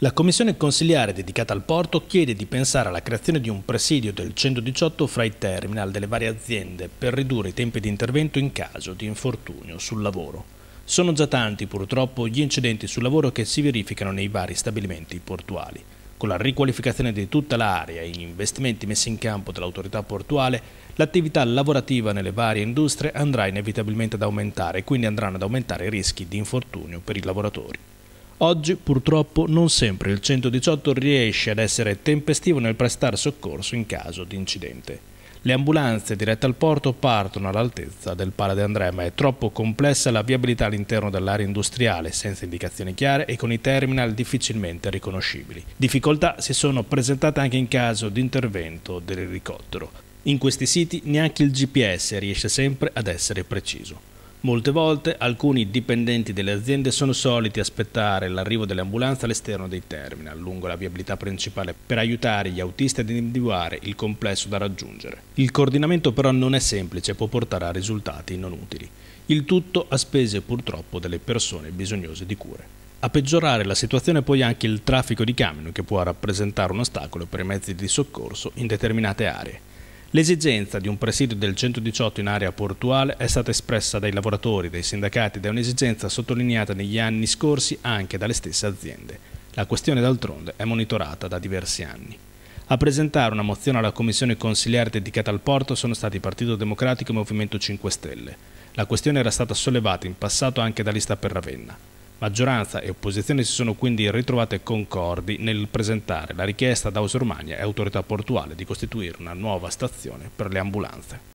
La commissione consiliare dedicata al porto chiede di pensare alla creazione di un presidio del 118 fra i terminal delle varie aziende per ridurre i tempi di intervento in caso di infortunio sul lavoro. Sono già tanti purtroppo gli incidenti sul lavoro che si verificano nei vari stabilimenti portuali. Con la riqualificazione di tutta l'area e gli investimenti messi in campo dall'autorità portuale, l'attività lavorativa nelle varie industrie andrà inevitabilmente ad aumentare e quindi andranno ad aumentare i rischi di infortunio per i lavoratori. Oggi purtroppo non sempre il 118 riesce ad essere tempestivo nel prestare soccorso in caso di incidente. Le ambulanze dirette al porto partono all'altezza del Pala di Andrea, ma è troppo complessa la viabilità all'interno dell'area industriale, senza indicazioni chiare e con i terminal difficilmente riconoscibili. Difficoltà si sono presentate anche in caso di intervento dell'elicottero. In questi siti neanche il GPS riesce sempre ad essere preciso. Molte volte alcuni dipendenti delle aziende sono soliti aspettare l'arrivo dell'ambulanza all'esterno dei terminal, lungo la viabilità principale, per aiutare gli autisti ad individuare il complesso da raggiungere. Il coordinamento però non è semplice e può portare a risultati non utili. Il tutto a spese purtroppo delle persone bisognose di cure. A peggiorare la situazione è poi anche il traffico di camion che può rappresentare un ostacolo per i mezzi di soccorso in determinate aree. L'esigenza di un presidio del 118 in area portuale è stata espressa dai lavoratori, dai sindacati ed è un'esigenza sottolineata negli anni scorsi anche dalle stesse aziende. La questione d'altronde è monitorata da diversi anni. A presentare una mozione alla Commissione Consigliare dedicata al porto sono stati Partito Democratico e Movimento 5 Stelle. La questione era stata sollevata in passato anche da Lista per Ravenna. Maggioranza e opposizione si sono quindi ritrovate concordi nel presentare la richiesta da Ausormagna e Autorità Portuale di costituire una nuova stazione per le ambulanze.